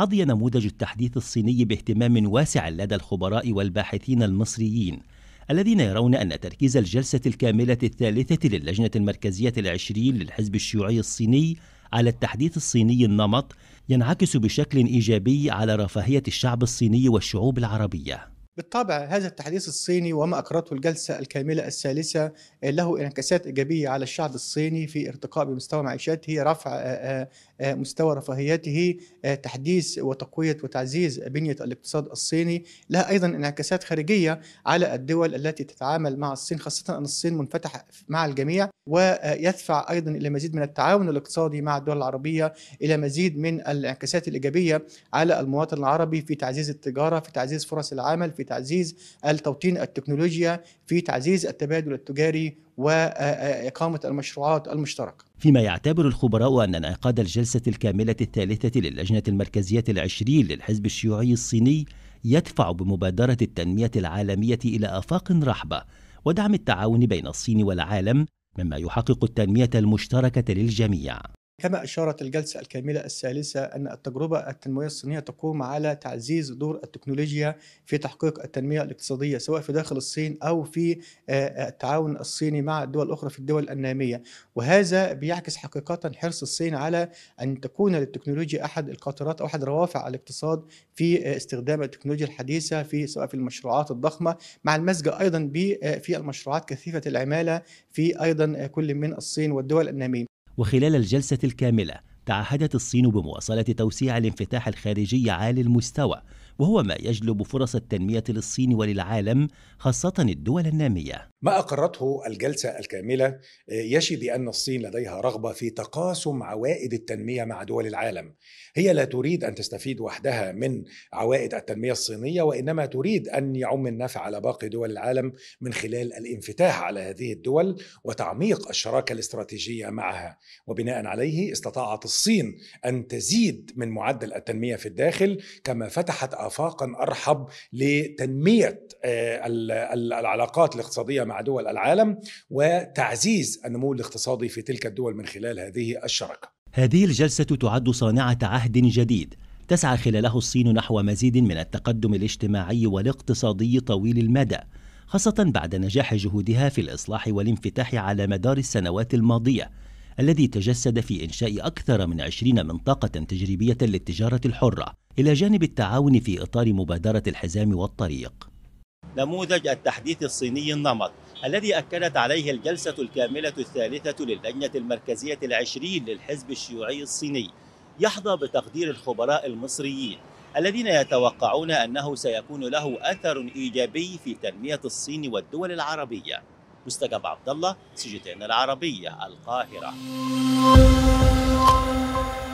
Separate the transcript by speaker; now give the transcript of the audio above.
Speaker 1: حظي نموذج التحديث الصيني باهتمام واسع لدى الخبراء والباحثين المصريين الذين يرون أن تركيز الجلسة الكاملة الثالثة للجنة المركزية العشرين للحزب الشيوعي الصيني على التحديث الصيني النمط ينعكس بشكل إيجابي على رفاهية الشعب الصيني والشعوب العربية
Speaker 2: بالطبع هذا التحديث الصيني وما أقرته الجلسة الكاملة الثالثة آه، له انعكاسات إيجابية على الشعب الصيني في ارتقاء بمستوى معيشته رفع آه، آه، مستوى رفاهيته تحديث وتقوية وتعزيز بنية الاقتصاد الصيني لها أيضا انعكاسات خارجية على الدول التي تتعامل مع الصين خاصة أن الصين منفتح مع الجميع ويدفع أيضا إلى مزيد من التعاون الاقتصادي مع الدول العربية إلى مزيد من الانعكاسات الإيجابية على المواطن العربي في تعزيز التجارة في تعزيز فرص العمل في تعزيز التوطين التكنولوجيا في تعزيز التبادل التجاري وإقامة المشروعات المشتركة
Speaker 1: فيما يعتبر الخبراء أن انعقاد الجلسة الكاملة الثالثة للجنة المركزية العشرين للحزب الشيوعي الصيني يدفع بمبادرة التنمية العالمية إلى آفاق رحبة ودعم التعاون بين الصين والعالم مما يحقق التنمية المشتركة للجميع
Speaker 2: كما أشارت الجلسة الكاملة الثالثة أن التجربة التنموية الصينية تقوم على تعزيز دور التكنولوجيا في تحقيق التنمية الاقتصادية سواء في داخل الصين أو في آه، آه، التعاون الصيني مع الدول الأخرى في الدول النامية وهذا بيعكس حقيقة حرص الصين على أن تكون للتكنولوجيا أحد القاطرات أو أحد روافع الاقتصاد في آه، استخدام التكنولوجيا الحديثة في سواء في المشروعات الضخمة مع المزج أيضا في المشروعات كثيفة العمالة في أيضا كل من الصين والدول النامية
Speaker 1: وخلال الجلسة الكاملة تعهدت الصين بمواصلة توسيع الانفتاح الخارجي عالي المستوى وهو ما يجلب فرص التنمية للصين وللعالم خاصة الدول النامية
Speaker 3: ما أقرته الجلسة الكاملة آه، يشي بأن الصين لديها رغبة في تقاسم عوائد التنمية مع دول العالم هي لا تريد أن تستفيد وحدها من عوائد التنمية الصينية وإنما تريد أن يعم النفع على باقي دول العالم من خلال الانفتاح على هذه الدول وتعميق الشراكة الاستراتيجية معها وبناء عليه استطاعت الصين أن تزيد من معدل التنمية في الداخل كما فتحت آفاقا أرحب لتنمية آه، العلاقات الاقتصادية مع دول العالم وتعزيز النمو الاقتصادي في تلك الدول من خلال هذه الشراكة
Speaker 1: هذه الجلسة تعد صانعة عهد جديد تسعى خلاله الصين نحو مزيد من التقدم الاجتماعي والاقتصادي طويل المدى خاصة بعد نجاح جهودها في الإصلاح والانفتاح على مدار السنوات الماضية الذي تجسد في إنشاء أكثر من 20 منطقة تجريبية للتجارة الحرة إلى جانب التعاون في إطار مبادرة الحزام والطريق نموذج التحديث الصيني النمط الذي أكدت عليه الجلسة الكاملة الثالثة للجنة المركزية العشرين للحزب الشيوعي الصيني يحظى بتقدير الخبراء المصريين الذين يتوقعون أنه سيكون له أثر إيجابي في تنمية الصين والدول العربية مستجاب عبد الله سجتين العربية القاهرة